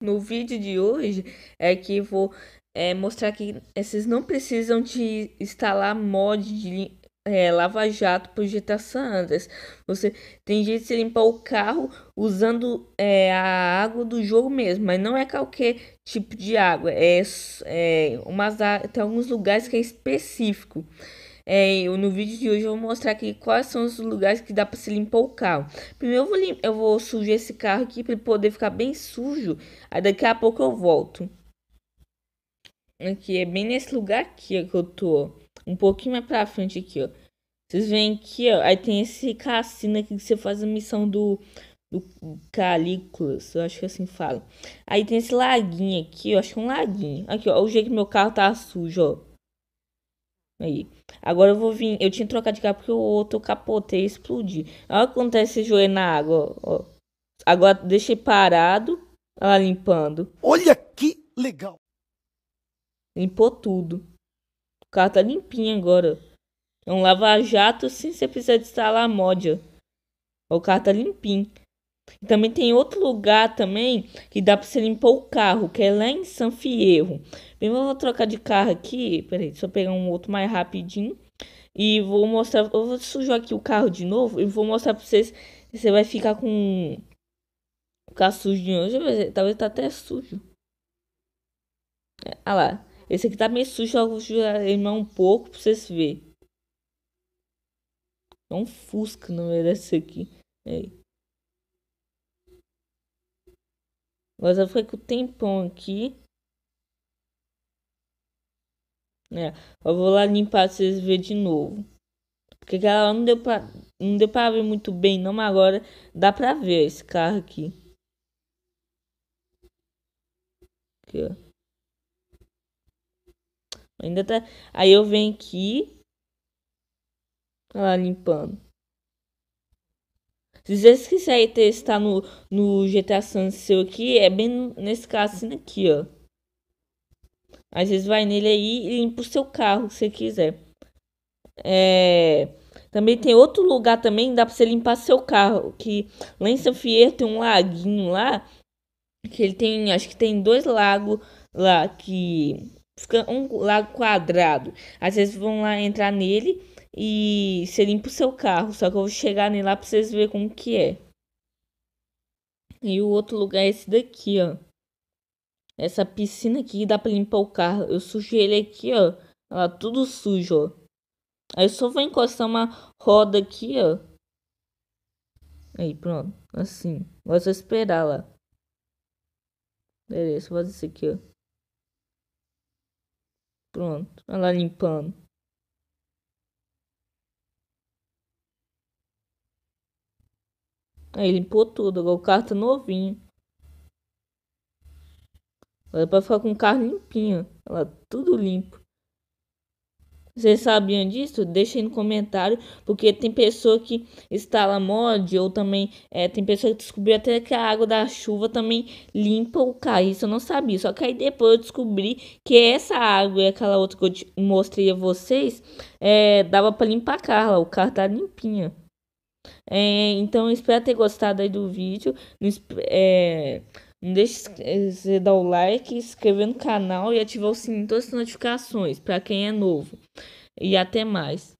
No vídeo de hoje é que vou é, mostrar que vocês não precisam de instalar mod de é, Lava Jato por GTA San Andreas. Você tem jeito de se limpar o carro usando é, a água do jogo mesmo, mas não é qualquer tipo de água. É, é umas, tem alguns lugares que é específico. É, eu, no vídeo de hoje eu vou mostrar aqui quais são os lugares que dá para se limpar o carro. Primeiro eu vou, eu vou sujar esse carro aqui para ele poder ficar bem sujo. Aí daqui a pouco eu volto. Aqui, é bem nesse lugar aqui que eu tô. Um pouquinho mais para frente aqui, ó. Vocês veem aqui, ó. Aí tem esse cassino aqui que você faz a missão do do Calículas, eu acho que é assim fala. Aí tem esse laguinho aqui, eu acho que é um laguinho. Aqui, ó, o jeito que meu carro tá sujo, ó. Aí. Agora eu vou vir. Eu tinha trocar de carro porque o outro capotei e explodi. Olha quando tá esse joelho na água. Ó. Agora deixei parado. lá limpando. Olha que legal. Limpou tudo. O carro tá limpinho agora. É um lava-jato sem você precisar de instalar a módia. O carro tá limpinho. Também tem outro lugar também que dá para você limpar o carro, que é lá em San Fierro. Bem, eu vou trocar de carro aqui. Peraí, deixa eu pegar um outro mais rapidinho. E vou mostrar. Eu vou sujar aqui o carro de novo. E vou mostrar para vocês. Você vai ficar com o carro sujo de novo. Ver, talvez tá até sujo. olha ah lá. Esse aqui tá meio sujo. Eu vou sujar ele um pouco para vocês verem. É um fusca, não merece esse aqui. Aí. É. mas eu ficar com o tempão aqui. É, eu vou lá limpar pra vocês verem de novo. Porque ela não deu pra, não deu pra ver muito bem não, mas agora dá pra ver esse carro aqui. Aqui, ó. Ainda tá... Aí eu venho aqui. Olha lá, limpando. Se vocês quiserem testar no, no GTA San seu aqui, é bem nesse cassino aqui, ó. às vezes vai nele aí e limpa o seu carro, se quiser. É... Também tem outro lugar também, dá pra você limpar seu carro. Que lá em São Fierro tem um laguinho lá. Que ele tem, acho que tem dois lagos lá que fica um lago quadrado. Às vezes vão lá entrar nele e você limpa o seu carro. Só que eu vou chegar nele lá pra vocês verem como que é. E o outro lugar é esse daqui, ó. Essa piscina aqui dá pra limpar o carro. Eu sujei ele aqui, ó. Ela tá tudo sujo, ó. Aí eu só vou encostar uma roda aqui, ó. Aí, pronto. Assim. Agora só esperar lá. Beleza, vou fazer isso aqui, ó. Pronto, ela limpando. Aí limpou tudo, agora o carro tá é novinho. Agora é pra ficar com o carro limpinho. Ela tudo limpo. Vocês sabiam disso? Deixem no comentário, porque tem pessoa que instala mod ou também é, tem pessoa que descobriu até que a água da chuva também limpa o carro. Isso eu não sabia. Só que aí depois eu descobri que essa água e aquela outra que eu mostrei a vocês é, dava para limpar carro. O carro tá limpinho. É, então espero ter gostado aí do vídeo. É, não deixe de eh, dar o like, inscrever no canal e ativar o sininho de todas as notificações para quem é novo. E até mais.